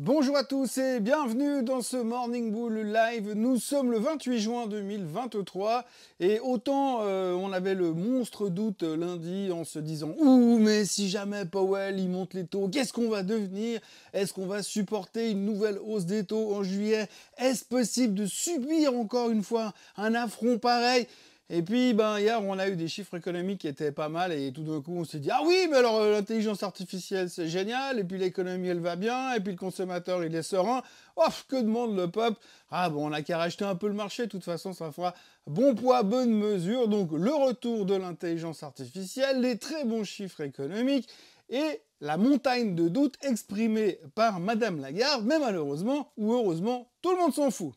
Bonjour à tous et bienvenue dans ce Morning Bull Live. Nous sommes le 28 juin 2023 et autant euh, on avait le monstre doute lundi en se disant Ouh mais si jamais Powell il monte les taux, qu'est-ce qu'on va devenir Est-ce qu'on va supporter une nouvelle hausse des taux en juillet Est-ce possible de subir encore une fois un affront pareil et puis, ben, hier, on a eu des chiffres économiques qui étaient pas mal, et tout d'un coup, on s'est dit, ah oui, mais alors euh, l'intelligence artificielle, c'est génial, et puis l'économie, elle va bien, et puis le consommateur, il est serein. Ouf, oh, que demande le peuple Ah bon, on a qu'à racheter un peu le marché, de toute façon, ça fera bon poids, bonne mesure. Donc, le retour de l'intelligence artificielle, les très bons chiffres économiques, et la montagne de doutes exprimée par Madame Lagarde, mais malheureusement, ou heureusement, tout le monde s'en fout.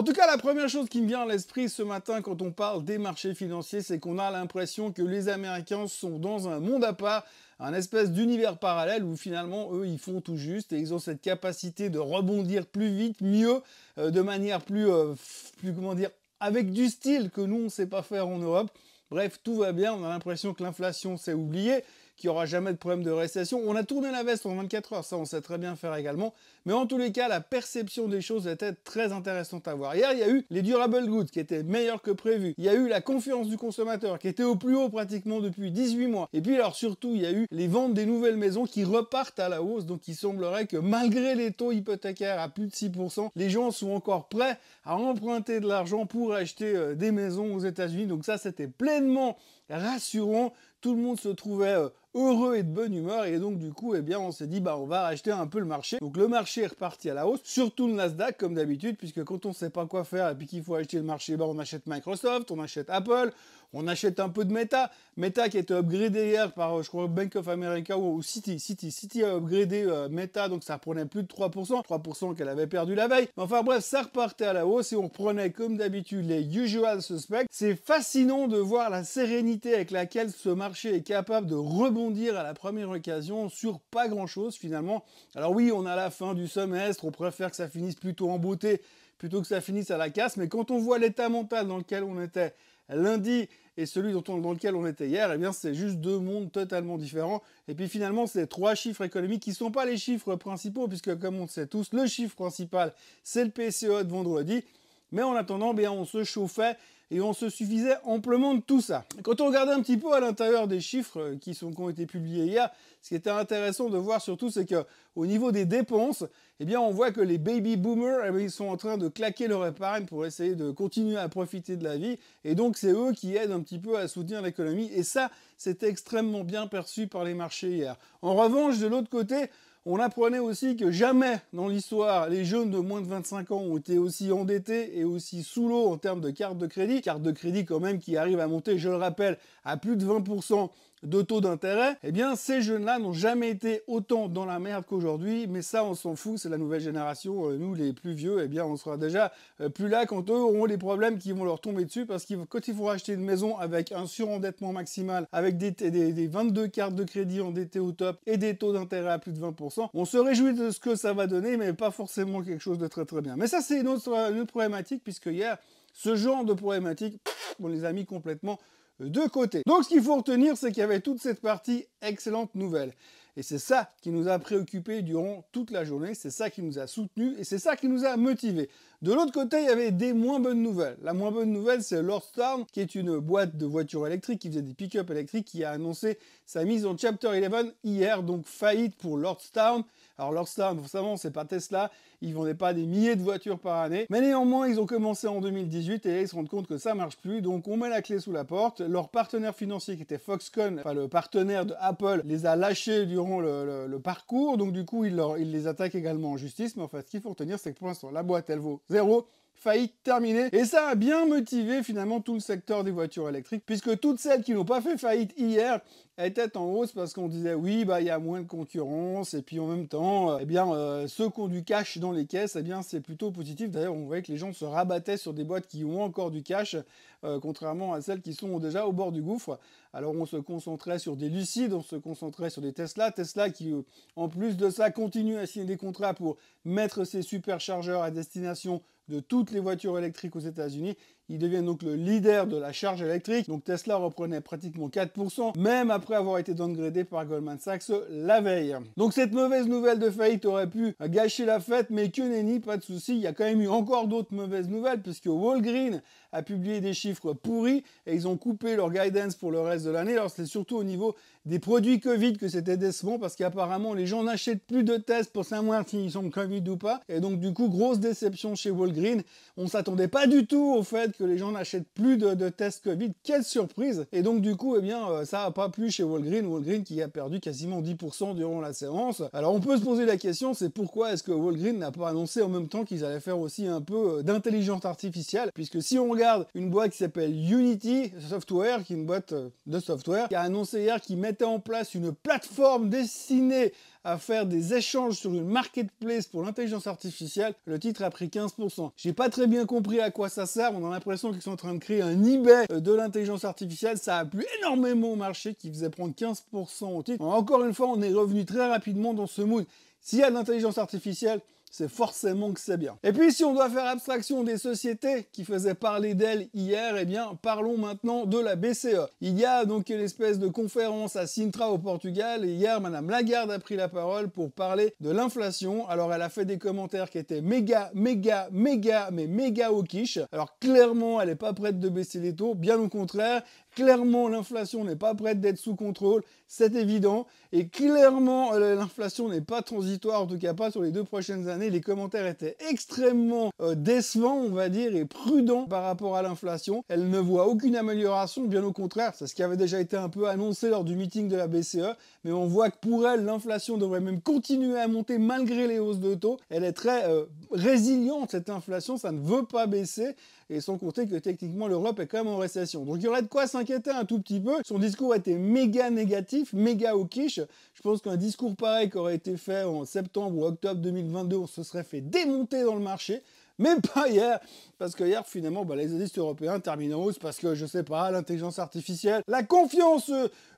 En tout cas, la première chose qui me vient à l'esprit ce matin quand on parle des marchés financiers, c'est qu'on a l'impression que les Américains sont dans un monde à part, un espèce d'univers parallèle où finalement, eux, ils font tout juste et ils ont cette capacité de rebondir plus vite, mieux, euh, de manière plus, euh, plus, comment dire, avec du style que nous, on ne sait pas faire en Europe. Bref, tout va bien, on a l'impression que l'inflation s'est oubliée qu'il n'y aura jamais de problème de récession. On a tourné la veste en 24 heures, ça on sait très bien faire également. Mais en tous les cas, la perception des choses était très intéressante à voir. Hier, il y a eu les durable goods qui étaient meilleurs que prévu. Il y a eu la confiance du consommateur qui était au plus haut pratiquement depuis 18 mois. Et puis alors surtout, il y a eu les ventes des nouvelles maisons qui repartent à la hausse. Donc il semblerait que malgré les taux hypothécaires à plus de 6%, les gens sont encore prêts à emprunter de l'argent pour acheter euh, des maisons aux États-Unis. Donc ça, c'était pleinement rassurant. Tout le monde se trouvait euh, heureux et de bonne humeur et donc du coup eh bien on s'est dit bah on va acheter un peu le marché donc le marché est reparti à la hausse surtout le Nasdaq comme d'habitude puisque quand on sait pas quoi faire et puis qu'il faut acheter le marché bah on achète Microsoft on achète Apple on achète un peu de Meta. Meta qui a été upgradé hier par, euh, je crois, Bank of America ou, City. City, City a upgradé euh, Meta, donc ça prenait plus de 3%. 3% qu'elle avait perdu la veille. enfin bref, ça repartait à la hausse et on prenait comme d'habitude les usual suspects. C'est fascinant de voir la sérénité avec laquelle ce marché est capable de rebondir à la première occasion sur pas grand-chose finalement. Alors oui, on a la fin du semestre, on préfère que ça finisse plutôt en beauté plutôt que ça finisse à la casse, mais quand on voit l'état mental dans lequel on était lundi et celui dans lequel on était hier, eh bien c'est juste deux mondes totalement différents. Et puis finalement, c'est trois chiffres économiques qui ne sont pas les chiffres principaux, puisque comme on le sait tous, le chiffre principal, c'est le PCE de vendredi. Mais en attendant, bien, on se chauffait et on se suffisait amplement de tout ça. Quand on regardait un petit peu à l'intérieur des chiffres euh, qui, ont été publiés hier, ce qui était intéressant de voir surtout, c'est qu'au niveau des dépenses, eh bien, on voit que les baby boomers, eh ils sont en train de claquer leur épargne pour essayer de continuer à profiter de la vie, et donc c'est eux qui aident un petit peu à soutenir l'économie, et ça, c'était extrêmement bien perçu par les marchés hier. En revanche, de l'autre côté, on apprenait aussi que jamais dans l'histoire les jeunes de moins de 25 ans ont été aussi endettés et aussi sous l'eau en termes de cartes de crédit. Cartes de crédit quand même qui arrivent à monter, je le rappelle, à plus de 20% de taux d'intérêt, eh bien ces jeunes-là n'ont jamais été autant dans la merde qu'aujourd'hui, mais ça on s'en fout, c'est la nouvelle génération, euh, nous les plus vieux, eh bien on sera déjà euh, plus là quand eux auront les problèmes qui vont leur tomber dessus, parce que quand ils vont acheter une maison avec un surendettement maximal, avec des, des, 22 cartes de crédit endettées au top et des taux d'intérêt à plus de 20%, on se réjouit de ce que ça va donner, mais pas forcément quelque chose de très très bien. Mais ça c'est une autre, une autre problématique, puisque hier, ce genre de problématique, on les a mis complètement de côté. Donc ce qu'il faut retenir, c'est qu'il y avait toute cette partie excellente nouvelle. Et c'est ça qui nous a préoccupés durant toute la journée, c'est ça qui nous a soutenus et c'est ça qui nous a motivés. De l'autre côté, il y avait des moins bonnes nouvelles. La moins bonne nouvelle, c'est Lordstown, qui est une boîte de voitures électriques qui faisait des pick-up électriques, qui a annoncé sa mise en Chapter 11 hier, donc faillite pour Lordstown. Alors Lordstown, forcément, c'est pas Tesla, ils vendaient pas des milliers de voitures par année, mais néanmoins, ils ont commencé en 2018 et ils se rendent compte que ça marche plus, donc on met la clé sous la porte. Leur partenaire financier, qui était Foxconn, enfin le partenaire de Apple, les a lâchés durant le, parcours. Donc, du coup, il, les attaque également en justice. Mais en fait ce qu'il faut retenir, c'est que pour l'instant, la boîte, elle vaut zéro faillite terminée. Et ça a bien motivé finalement tout le secteur des voitures électriques, puisque toutes celles qui n'ont pas fait faillite hier étaient en hausse parce qu'on disait oui, bah il y a moins de concurrence et puis en même temps, euh, eh bien euh, ceux qui ont du cash dans les caisses, eh bien c'est plutôt positif. D'ailleurs, on voyait que les gens se rabattaient sur des boîtes qui ont encore du cash, euh, contrairement à celles qui sont déjà au bord du gouffre. Alors on se concentrait sur des lucides, on se concentrait sur des Tesla, Tesla qui en plus de ça continue à signer des contrats pour mettre ses superchargeurs à destination de toutes les voitures électriques aux États-Unis il devient donc le leader de la charge électrique. Donc Tesla reprenait pratiquement 4%, même après avoir été downgradé par Goldman Sachs la veille. Donc cette mauvaise nouvelle de faillite aurait pu gâcher la fête, mais que nenni, pas de souci. Il y a quand même eu encore d'autres mauvaises nouvelles, puisque Walgreen a publié des chiffres pourris et ils ont coupé leur guidance pour le reste de l'année. Alors c'est surtout au niveau des produits Covid que c'était décevant parce qu'apparemment les gens n'achètent plus de tests pour savoir s'ils sont Covid ou pas. Et donc du coup grosse déception chez Walgreen. On s'attendait pas du tout au fait que les gens n'achètent plus de, tests Covid. Quelle surprise Et donc du coup, eh bien, euh, ça n'a pas plu chez Walgreen. Walgreen qui a perdu quasiment 10% durant la séance. Alors on peut se poser la question, c'est pourquoi est-ce que Walgreen n'a pas annoncé en même temps qu'ils allaient faire aussi un peu euh, d'intelligence artificielle Puisque si on regarde une boîte qui s'appelle Unity Software, qui est une boîte euh, de software, qui a annoncé hier qu'ils mettaient en place une plateforme destinée à faire des échanges sur une marketplace pour l'intelligence artificielle, le titre a pris 15%. J'ai pas très bien compris à quoi ça sert. On a l'impression qu'ils sont en train de créer un eBay euh, de l'intelligence artificielle. Ça a plu énormément au marché qui faisait prendre 15% au titre. Encore une fois, on est revenu très rapidement dans ce mood. S'il y a de l'intelligence artificielle, c'est forcément que c'est bien. Et puis si on doit faire abstraction des sociétés qui faisaient parler d'elles hier, eh bien parlons maintenant de la BCE. Il y a donc une espèce de conférence à Sintra au Portugal et hier madame Lagarde a pris la parole pour parler de l'inflation. Alors elle a fait des commentaires qui étaient méga méga méga mais méga au quiche. Alors clairement, elle n'est pas prête de baisser les taux, bien au contraire, Clairement, l'inflation n'est pas prête d'être sous contrôle, c'est évident. Et clairement, euh, l'inflation n'est pas transitoire, en tout cas pas sur les deux prochaines années. Les commentaires étaient extrêmement euh, décevants, on va dire, et prudents par rapport à l'inflation. Elle ne voit aucune amélioration, bien au contraire, c'est ce qui avait déjà été un peu annoncé lors du meeting de la BCE. Mais on voit que pour elle, l'inflation devrait même continuer à monter malgré les hausses de taux. Elle est très euh, résiliente, cette inflation, ça ne veut pas baisser et sans compter que techniquement l'Europe est quand même en récession. Donc il y aurait de quoi s'inquiéter un tout petit peu. Son discours était méga négatif, méga au quiche. Je pense qu'un discours pareil qui aurait été fait en septembre ou octobre 2022, on se serait fait démonter dans le marché mais pas hier, parce que hier, finalement, bah, les indices européens terminent en hausse parce que, je sais pas, l'intelligence artificielle, la confiance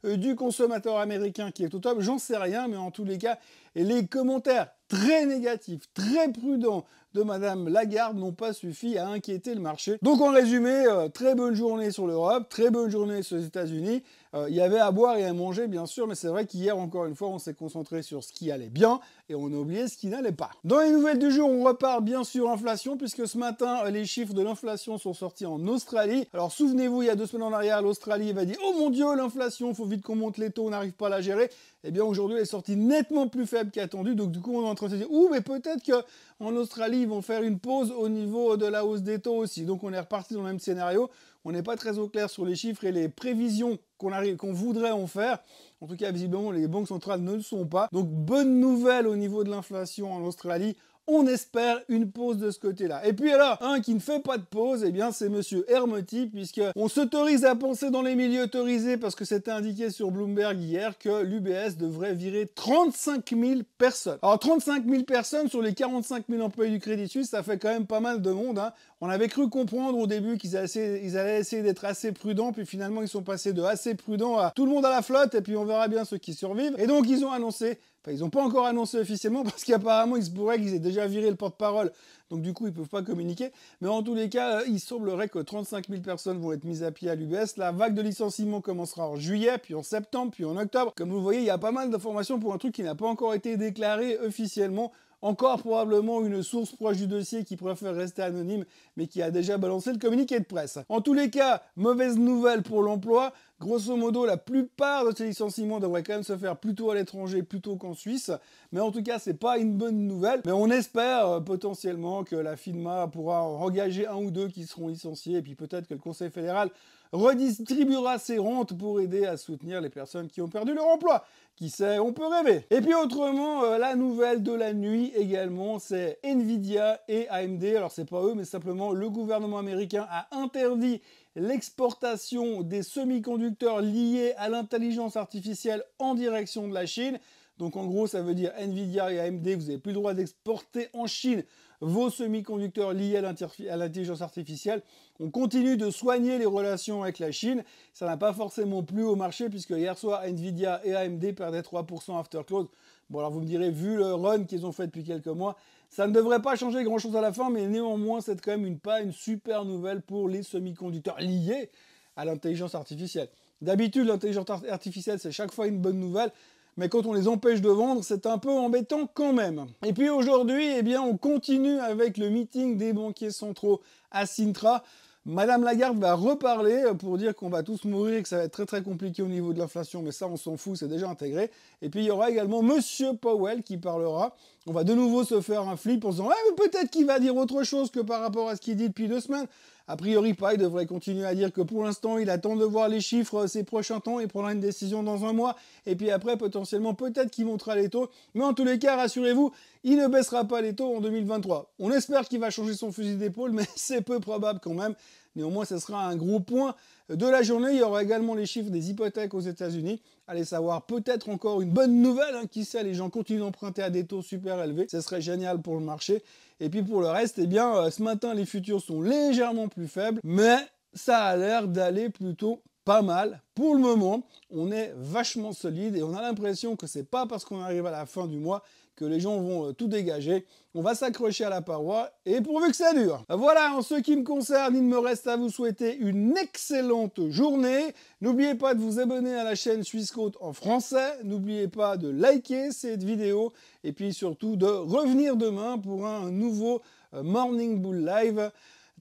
euh, du consommateur américain qui est au top, j'en sais rien, mais en tous les cas, les commentaires très négatif, très prudent de Madame Lagarde n'ont pas suffi à inquiéter le marché. Donc en résumé, euh, très bonne journée sur l'Europe, très bonne journée sur les États-Unis, euh, il y avait à boire et à manger, bien sûr, mais c'est vrai qu'hier, encore une fois, on s'est concentré sur ce qui allait bien et on a oublié ce qui n'allait pas. Dans les nouvelles du jour, on repart bien sûr inflation, puisque ce matin, euh, les chiffres de l'inflation sont sortis en Australie. Alors souvenez-vous, il y a deux semaines en arrière, l'Australie va dit « Oh mon Dieu, l'inflation, faut vite qu'on monte les taux, on n'arrive pas à la gérer. Eh bien aujourd'hui, elle est sortie nettement plus faible qu'attendu, donc du coup, on est en train de se dire Ouh, mais peut-être que Australie, ils vont faire une pause au niveau de la hausse des taux aussi. Donc on est reparti dans le même scénario on n'est pas très au clair sur les chiffres et les prévisions qu'on voudrait en faire. En tout cas, visiblement, les banques centrales ne le sont pas. Donc, bonne nouvelle au niveau de l'inflation en Australie on espère une pause de ce côté-là. Et puis alors, un qui ne fait pas de pause, eh bien c'est monsieur Hermotti, puisque on s'autorise à penser dans les milieux autorisés, parce que c'était indiqué sur Bloomberg hier, que l'UBS devrait virer 35 000 personnes. Alors 35 000 personnes sur les 45 000 employés du Crédit Suisse, ça fait quand même pas mal de monde. Hein. On avait cru comprendre au début qu'ils allaient essayer d'être assez prudents, puis finalement ils sont passés de assez prudents à tout le monde à la flotte, et puis on verra bien ceux qui survivent. Et donc ils ont annoncé Enfin, ils n'ont pas encore annoncé officiellement parce qu'apparemment, il se pourrait qu'ils aient déjà viré le porte-parole. Donc, du coup, ils ne peuvent pas communiquer. Mais en tous les cas, euh, il semblerait que 35 000 personnes vont être mises à pied à l'UBS. La vague de licenciements commencera en juillet, puis en septembre, puis en octobre. Comme vous voyez, il y a pas mal d'informations pour un truc qui n'a pas encore été déclaré officiellement. Encore probablement une source proche du dossier qui préfère rester anonyme mais qui a déjà balancé le communiqué de presse. En tous les cas, mauvaise nouvelle pour l'emploi. Grosso modo, la plupart de ces licenciements devraient quand même se faire plutôt à l'étranger plutôt qu'en Suisse. Mais en tout cas, c'est pas une bonne nouvelle. Mais on espère euh, potentiellement que la FINMA pourra engager un ou deux qui seront licenciés. Et puis peut-être que le Conseil fédéral redistribuera ses rentes pour aider à soutenir les personnes qui ont perdu leur emploi. Qui sait, on peut rêver. Et puis autrement, euh, la nouvelle de la nuit également, c'est Nvidia et AMD. Alors c'est pas eux, mais simplement le gouvernement américain a interdit l'exportation des semi-conducteurs liés à l'intelligence artificielle en direction de la Chine. Donc en gros, ça veut dire Nvidia et AMD, vous n'avez plus le droit d'exporter en Chine vos semi-conducteurs liés à l'intelligence artificielle. On continue de soigner les relations avec la Chine. Ça n'a pas forcément plu au marché puisque hier soir, Nvidia et AMD perdaient 3% after close. Bon, alors vous me direz, vu le run qu'ils ont fait depuis quelques mois, ça ne devrait pas changer grand-chose à la fin, mais néanmoins, c'est quand même une, pas une super nouvelle pour les semi-conducteurs liés à l'intelligence artificielle. D'habitude, l'intelligence artificielle, c'est chaque fois une bonne nouvelle mais quand on les empêche de vendre, c'est un peu embêtant quand même. Et puis aujourd'hui, eh bien, on continue avec le meeting des banquiers centraux à Sintra. Madame Lagarde va reparler pour dire qu'on va tous mourir que ça va être très très compliqué au niveau de l'inflation, mais ça on s'en fout, c'est déjà intégré. Et puis il y aura également Monsieur Powell qui parlera. On va de nouveau se faire un flip en se disant ah, peut-être qu'il va dire autre chose que par rapport à ce qu'il dit depuis deux semaines. A priori, il devrait continuer à dire que pour l'instant, il attend de voir les chiffres ces prochains temps et prendra une décision dans un mois. Et puis après, potentiellement, peut-être qu'il montera les taux. Mais en tous les cas, rassurez-vous, il ne baissera pas les taux en 2023. On espère qu'il va changer son fusil d'épaule, mais c'est peu probable quand même. Néanmoins, ce sera un gros point de la journée. Il y aura également les chiffres des hypothèques aux États-Unis. Allez savoir, peut-être encore une bonne nouvelle. Hein. qui sait, les gens continuent d'emprunter à des taux super élevés. Ce serait génial pour le marché. Et puis pour le reste, eh bien, euh, ce matin, les futurs sont légèrement plus faibles. Mais ça a l'air d'aller plutôt pas mal. Pour le moment, on est vachement solide et on a l'impression que c'est pas parce qu'on arrive à la fin du mois que les gens vont euh, tout dégager. On va s'accrocher à la paroi et pourvu que ça dure. Voilà, en ce qui me concerne, il me reste à vous souhaiter une excellente journée. N'oubliez pas de vous abonner à la chaîne Suisse en français. N'oubliez pas de liker cette vidéo et puis surtout de revenir demain pour un nouveau euh, Morning Bull Live.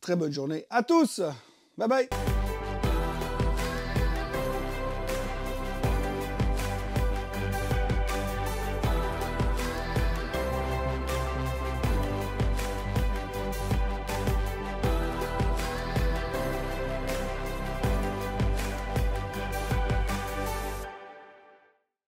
Très bonne journée à tous. Bye bye.